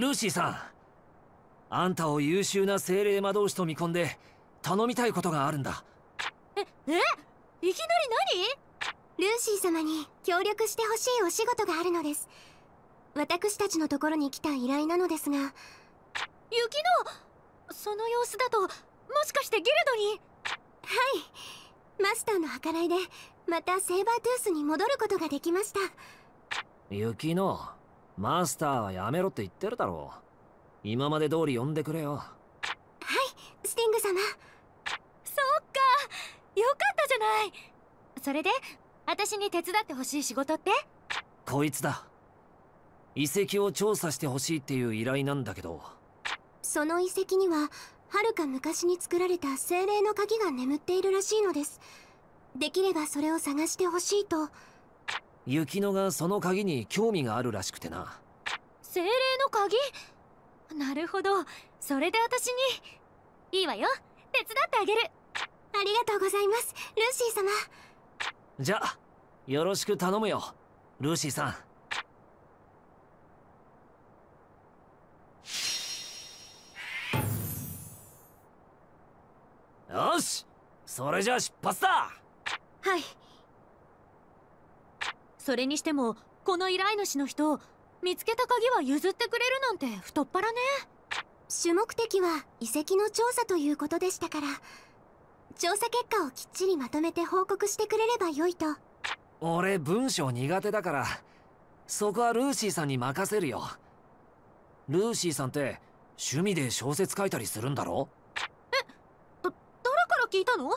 ルーシーさんあんたを優秀な精霊魔導士と見込んで頼みたいことがあるんだええいきなり何ルーシー様に協力してほしいお仕事があるのです私たちのところに来た依頼なのですが雪のその様子だともしかしてギルドにはいマスターの計らいでまたセーバートゥースに戻ることができました雪乃マスターはやめろって言ってるだろう今まで通り呼んでくれよはいスティング様そっかよかったじゃないそれで私に手伝ってほしい仕事ってこいつだ遺跡を調査してほしいっていう依頼なんだけどその遺跡にははるか昔に作られた精霊の鍵が眠っているらしいのですできればそれを探してほしいと雪乃がその鍵に興味があるらしくてな精霊の鍵なるほどそれで私にいいわよ手伝ってあげるありがとうございますルーシー様じゃあよろしく頼むよルーシーさんよしそれじゃあ出発だはいそれにしてもこの依頼主の人見つけた鍵は譲ってくれるなんて太っ腹ね主目的は遺跡の調査ということでしたから調査結果をきっちりまとめて報告してくれればよいと俺文章苦手だからそこはルーシーさんに任せるよルーシーさんって趣味で小説書いたりするんだろえだ誰から聞いたの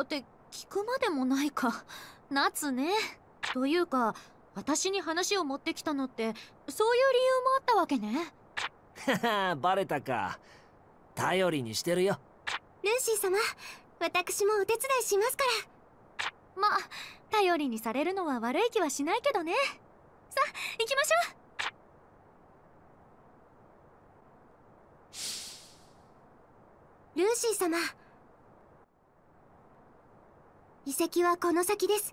って聞くまでもないか夏ねというか私に話を持ってきたのってそういう理由もあったわけねはは バレたか頼りにしてるよルーシー様私もお手伝いしますからまあ頼りにされるのは悪い気はしないけどねさあ行きましょうルーシー様遺跡はこの先です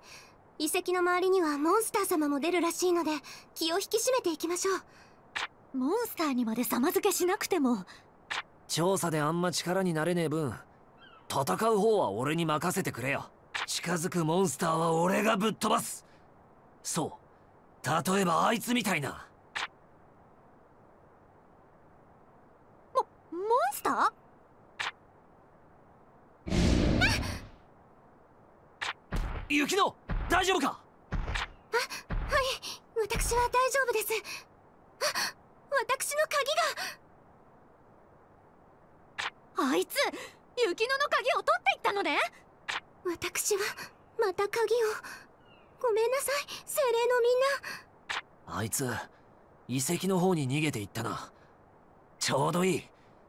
遺跡の周りにはモンスター様も出るらしいので気を引き締めていきましょうモンスターにまで様付けしなくても調査であんま力になれねえ分戦う方は俺に任せてくれよ近づくモンスターは俺がぶっ飛ばすそう例えばあいつみたいなモモンスター雪乃大丈夫かあはい私は大丈夫ですあ私の鍵があいつ雪乃の鍵を取っていったので私はまた鍵をごめんなさい精霊のみんなあいつ遺跡の方に逃げていったなちょうどいい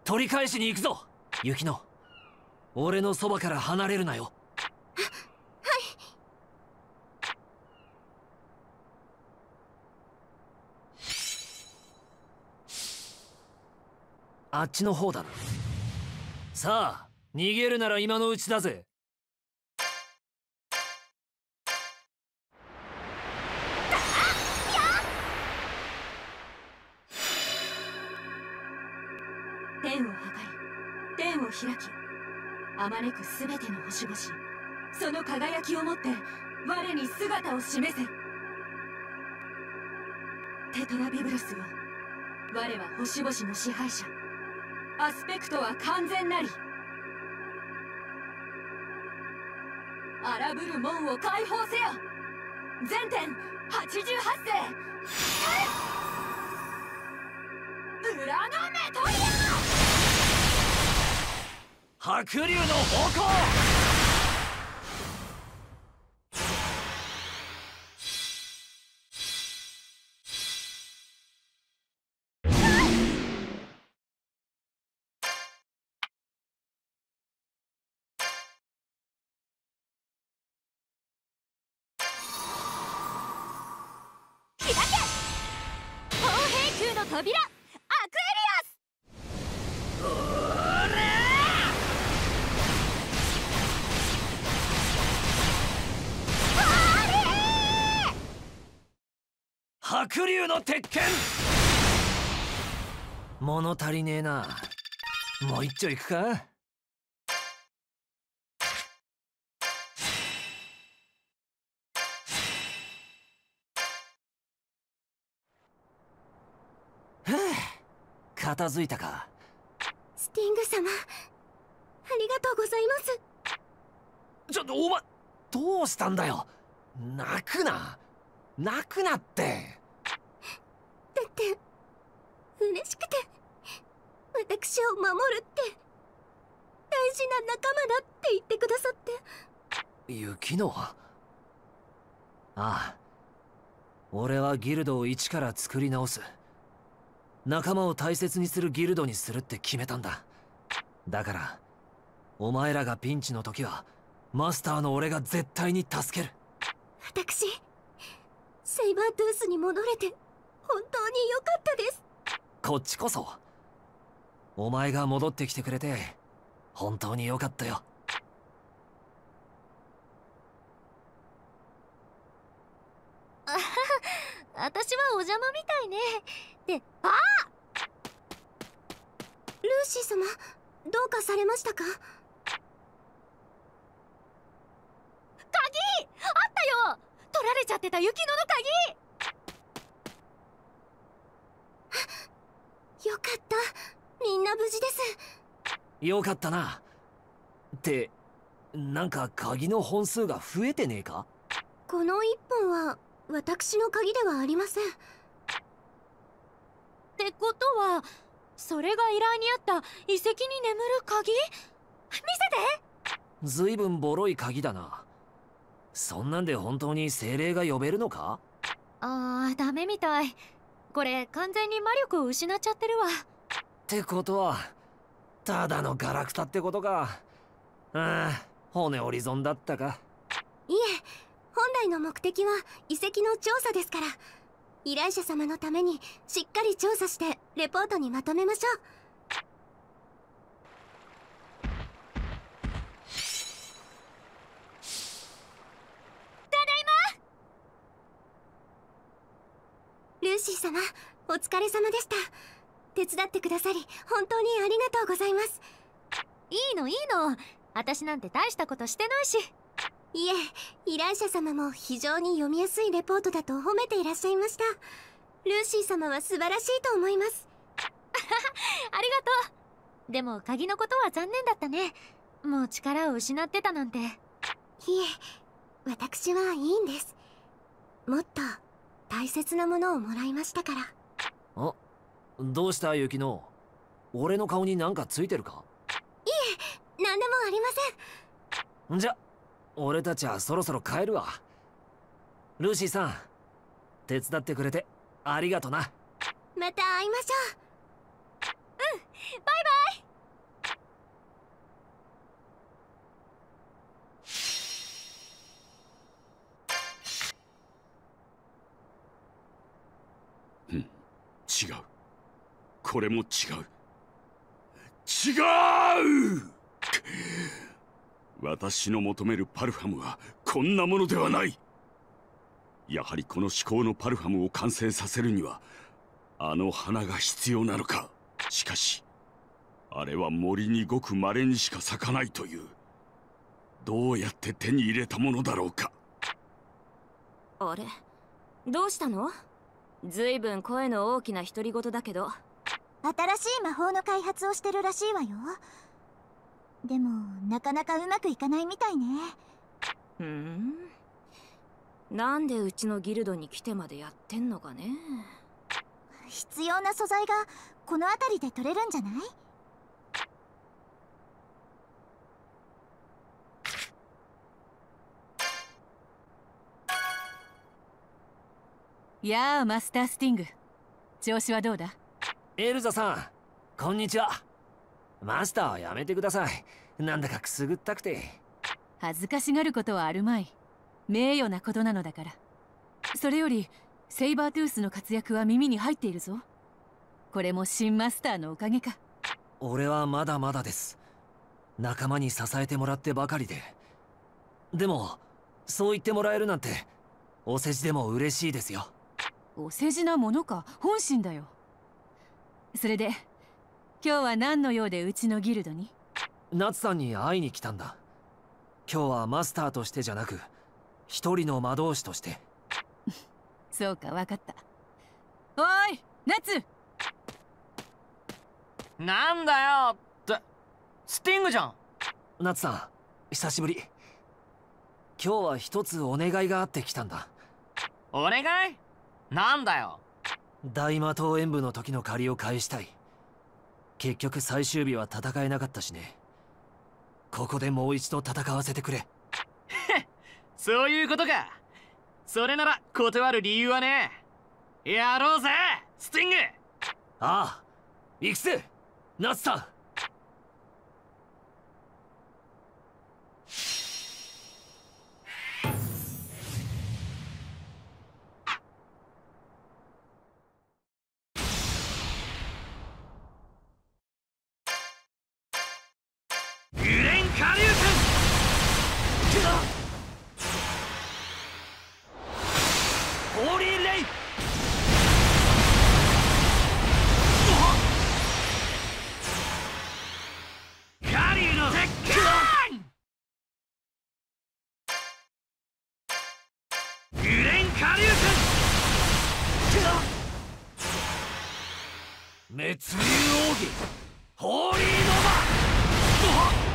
取り返しに行くぞ雪乃俺のそばから離れるなよあっちの方だなさあ逃げるなら今のうちだぜ天を測り天を開きあまねく全ての星々その輝きをもって我に姿を示せテトラビブルスよ我は星々の支配者アスペクトは完全なり荒ぶる門を解放せよ全天88世ブラノメトリア白竜の方向扉アクエリアスあ白竜の鉄拳物足りねえなもう一丁いくか片付いたかスティング様ありがとうございますちょっとお前どうしたんだよ泣くな泣くなってだって嬉しくて私を守るって大事な仲間だって言ってくださって雪乃ああ俺はギルドを一から作り直す仲間を大切にするギルドにするって決めたんだだからお前らがピンチの時はマスターの俺が絶対に助ける私セイバートゥースに戻れて本当に良かったですこっちこそお前が戻ってきてくれて本当に良かったよあはは私はお邪魔みたいねってああルーシー様どうかされましたか鍵あったよ取られちゃってた雪乃の鍵よかったみんな無事ですよかったなってなんか鍵の本数が増えてねえかこの1本は私の鍵ではありませんってことはそれが依頼にあった遺跡に眠る鍵見せてずいぶんボロい鍵だなそんなんで本当に精霊が呼べるのかあーダメみたいこれ完全に魔力を失っちゃってるわってことはただのガラクタってことかうん骨折り損だったかいえ本来の目的は遺跡の調査ですから依頼者様のためにしっかり調査してレポートにまとめましょうただいまルーシー様お疲れ様でした手伝ってくださり本当にありがとうございますいいのいいの私なんて大したことしてないしいえ依頼者様も非常に読みやすいレポートだと褒めていらっしゃいましたルーシー様は素晴らしいと思います ありがとうでも鍵のことは残念だったねもう力を失ってたなんていえ私はいいんですもっと大切なものをもらいましたからあどうした雪乃俺の顔になんかついてるかいえ何でもありませんじゃ俺たちはそろそろ帰るわルーシーさん手伝ってくれてありがとなまた会いましょううんバイバイうん違うこれも違う違う私の求めるパルファムはこんなものではないやはりこの思考のパルファムを完成させるにはあの花が必要なのかしかしあれは森にごく稀にしか咲かないというどうやって手に入れたものだろうかあれどうしたのずいぶん声の大きな独り言だけど新しい魔法の開発をしてるらしいわよでもなかなかうまくいかないみたいねふんなんでうちのギルドに来てまでやってんのかね必要な素材がこの辺りで取れるんじゃないやあマスタースティング調子はどうだエルザさんこんにちはマスターやめてくださいなんだかくすぐったくて恥ずかしがることはあるまい名誉なことなのだからそれよりセイバートゥースの活躍は耳に入っているぞこれも新マスターのおかげか俺はまだまだです仲間に支えてもらってばかりででもそう言ってもらえるなんてお世辞でも嬉しいですよお世辞なものか本心だよそれで今日は何の用でうちのギルドに夏さんに会いに来たんだ今日はマスターとしてじゃなく一人の魔導士として そうか分かったおい夏なんだよってスティングじゃん夏さん久しぶり今日は一つお願いがあってきたんだお願いなんだよ大魔党演武の時の借りを返したい結局最終日は戦えなかったしねここでもう一度戦わせてくれ そういうことかそれなら断る理由はねやろうぜスティングああ行くぜナツさん滅流奥義ホーリーノバ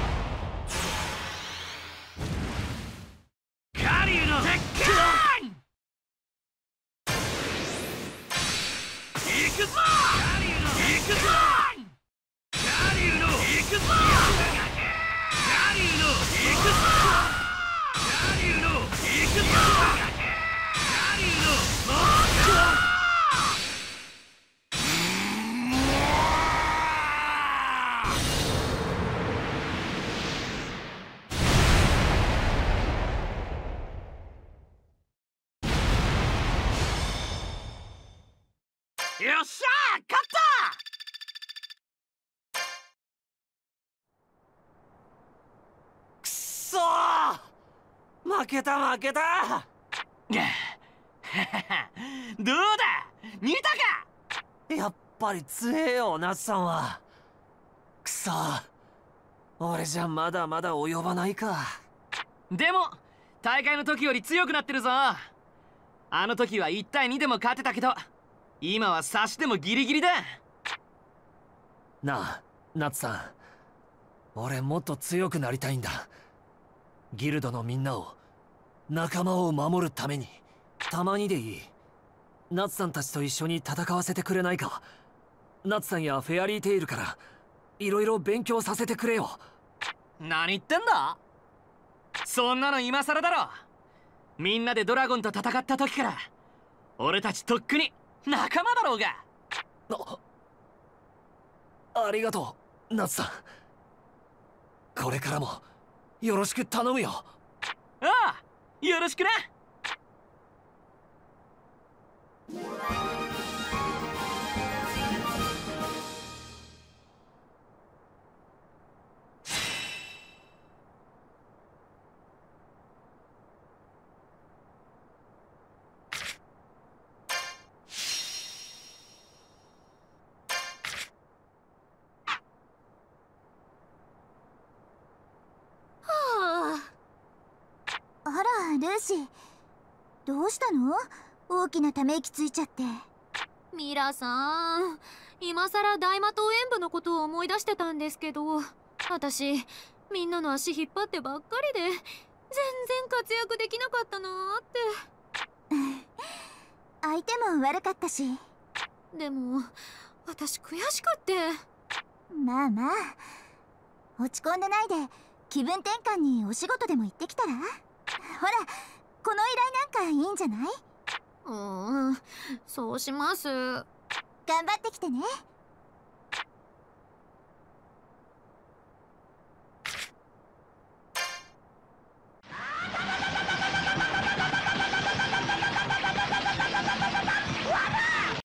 けた負けた どうだ似たかやっぱり強えよナツさんはくそ俺じゃまだまだ及ばないかでも大会の時より強くなってるぞあの時は1対2でも勝てたけど今は差してもギリギリだなあナツさん俺もっと強くなりたいんだギルドのみんなを仲間を守るためにたまにでいい夏さんたちと一緒に戦わせてくれないか夏さんやフェアリーテイルからいろいろ勉強させてくれよ何言ってんだそんなの今更だろみんなでドラゴンと戦った時から俺たちとっくに仲間だろうがあありがとうつさんこれからもよろしく頼むよよろしくなねえしどうしたの大きなため息ついちゃってミラさん今さら大魔党演舞のことを思い出してたんですけど私みんなの足引っ張ってばっかりで全然活躍できなかったなーって相手も悪かったしでも私悔しくってまあまあ落ち込んでないで気分転換にお仕事でも行ってきたらほらこの依頼なんかいいんじゃないうーんそうします頑張ってきてね